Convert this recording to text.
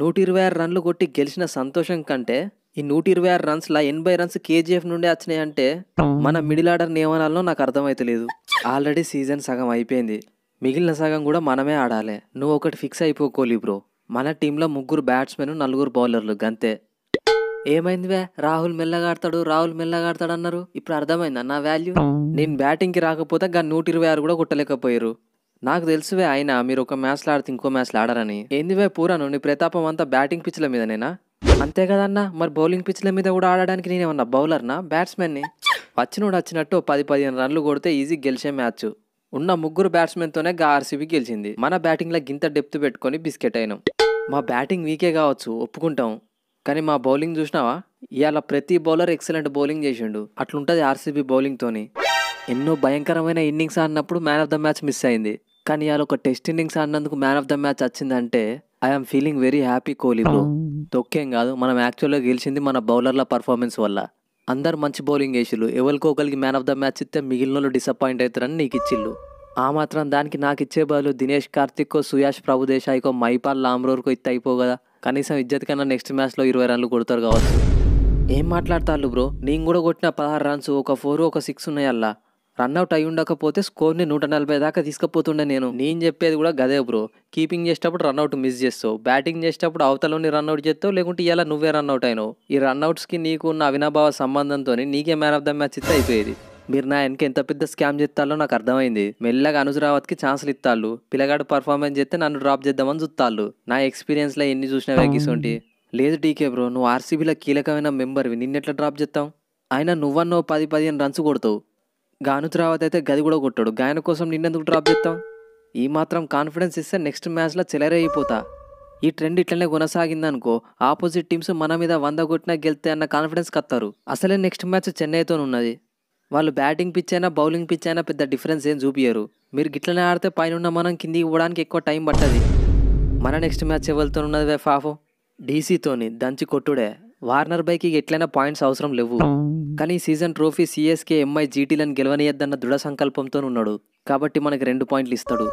నూట ఇరవై ఆరు రన్లు కొట్టి గెలిచిన సంతోషం కంటే ఈ నూట ఇరవై ఆరు రన్స్లా ఎనభై రన్స్ కేజీఎఫ్ నుండి వచ్చినాయి అంటే మన మిడిల్ ఆర్డర్ నియమనాల్లో నాకు అర్థమైతలేదు ఆల్రెడీ సీజన్ సగం అయిపోయింది మిగిలిన సగం కూడా మనమే ఆడాలి నువ్వు ఒకటి ఫిక్స్ అయిపోకోలి బ్రో మన టీంలో ముగ్గురు బ్యాట్స్మెన్ నలుగురు బౌలర్లు గంతే ఏమైందివే రాహుల్ మెల్లగాడతాడు రాహుల్ మెల్లగాడతాడు అన్నారు ఇప్పుడు అర్థమైంది నా వాల్యూ నేను బ్యాటింగ్కి రాకపోతే గా నూట ఇరవై ఆరు కూడా కొట్టలేకపోయారు నాకు తెలుసువే ఆయన మీరు ఒక మ్యాచ్లో ఆడితే ఇంకో మ్యాచ్లో ఆడారని ఏందివే పూరాను నీ ప్రతాపం అంతా బ్యాటింగ్ పిచ్ల మీదనేనా అంతే కదన్నా మరి బౌలింగ్ పిచ్ల మీద కూడా ఆడడానికి నేనేమన్నా బౌలర్నా బ్యాట్స్మెన్ని వచ్చినోడు వచ్చినట్టు పది పదిహేను రన్లు కొడితే ఈజీ గెలిచే మ్యాచ్ ఉన్న ముగ్గురు బ్యాట్స్మెన్తోనే ఆర్సీబీ గెలిచింది మన బ్యాటింగ్లో గింత డెప్త్ పెట్టుకొని బిస్కెట్ అయినాం మా బ్యాటింగ్ వీకే కావచ్చు ఒప్పుకుంటాం కానీ మా బౌలింగ్ చూసినావా ఇవాళ ప్రతి బౌలర్ ఎక్సలెంట్ బౌలింగ్ చేసిండు అట్లుంటుంది ఆర్సీబీ బౌలింగ్తోని ఎన్నో భయంకరమైన ఇన్నింగ్స్ ఆడినప్పుడు man of the match miss అయింది కానీ ఇవాళ ఒక టెస్ట్ ఇన్నింగ్స్ ఆడినందుకు మ్యాన్ ఆఫ్ ద మ్యాచ్ వచ్చిందంటే I'm feeling very happy Kohli bro తొక్కేం కాదు మనం యాక్చువల్గా గెలిచింది మన బౌలర్ల పర్ఫార్మెన్స్ వల్ల అందరు మంచి బౌలింగ్ వేసిళ్ళు ఒకరికి మ్యాన్ ఆఫ్ ద మ్యాచ్ ఇస్తే మిగిలిన వాళ్ళు డిసప్పాయింట్ అవుతారని నీకు ఇచ్చిళ్ళు ఆ మాత్రం దానికి నాకు ఇచ్చే బదులు దినేష్ కార్తిక్కో సుయాష్ ప్రభుదేశాయికో మైపాల్ లామ్రోర్కో ఇత్తే అయిపో కదా కనీసం ఇజ్జత్ కన్నా నెక్స్ట్ మ్యాచ్లో ఇరవై రన్లు కొడతారు కావచ్చు ఏం మాట్లాడతారు బ్రో నేను కూడా కొట్టిన పదహారు రన్స్ ఒక ఫోర్ ఒక సిక్స్ ఉన్నాయల్లా రన్అట్ అయి ఉండకపోతే స్కోర్ని నూట నలభై దాకా తీసుకుపోతుండే నేను నేను చెప్పేది కూడా గదే బ్రో కీపింగ్ చేసేటప్పుడు రన్అట్ మిస్ చేస్తావు బ్యాటింగ్ చేసేటప్పుడు అవతలని రన్అట్ చేస్తావు లేకుంటే ఇలా నువ్వే రన్అట్ అయినావు ఈ రన్అట్స్కి నీకు ఉన్న అవినాభావ సంబంధంతో నీకే మ్యాన్ ఆఫ్ ద మ్యాచ్ ఇస్తే అయిపోయేది మీరు నా వెనక ఎంత పెద్ద స్కామ్ చేస్తాలో నాకు అర్థమైంది మెల్లగా అనుజరావత్కి ఛాన్స్లు ఇస్తాళ్ళు పిల్లగాడు పర్ఫార్మెన్స్ చేస్తే నన్ను డ్రాప్ చేద్దామని చూస్తాళ్ళు నా ఎక్స్పీరియన్స్లో ఎన్ని చూసిన వెగ్గిసోంటి లేదు టీకే బ్రో నువ్వు ఆర్సీబీలో కీలకమైన మెంబర్వి నిన్నెట్లా డ్రాప్ చేస్తావు అయినా నువ్వన్నో పది పదిహేను రన్స్ కొడతావు గాను తర్వాత అయితే గది కూడా కొట్టాడు గాయన కోసం నిన్నెందుకు డ్రాప్ చేస్తాం ఈ మాత్రం కాన్ఫిడెన్స్ ఇస్తే నెక్స్ట్ మ్యాచ్లో అయిపోతా ఈ ట్రెండ్ ఇట్లనే కొనసాగిందనుకో ఆపోజిట్ టీమ్స్ మన మీద వంద కొట్టినా గెలితే అన్న కాన్ఫిడెన్స్ కత్తారు అసలే నెక్స్ట్ మ్యాచ్ చెన్నైతో ఉన్నది వాళ్ళు బ్యాటింగ్ పిచ్ అయినా బౌలింగ్ పిచ్ అయినా పెద్ద డిఫరెన్స్ ఏం చూపియరు మీరు గిట్లనే ఆడితే పైన మనం కిందికి పోవడానికి ఎక్కువ టైం పట్టదు మన నెక్స్ట్ మ్యాచ్ ఎవరితో ఉన్నది ఫాఫో డీసీతోని దంచి కొట్టుడే వార్నర్ బైకి ఎట్లైనా పాయింట్స్ అవసరం లేవు కానీ సీజన్ ట్రోఫీ సిఎస్కే ఎంఐ జీటీలను గెలవనియద్దన్న దృఢ సంకల్పంతో ఉన్నాడు కాబట్టి మనకి రెండు పాయింట్లు ఇస్తాడు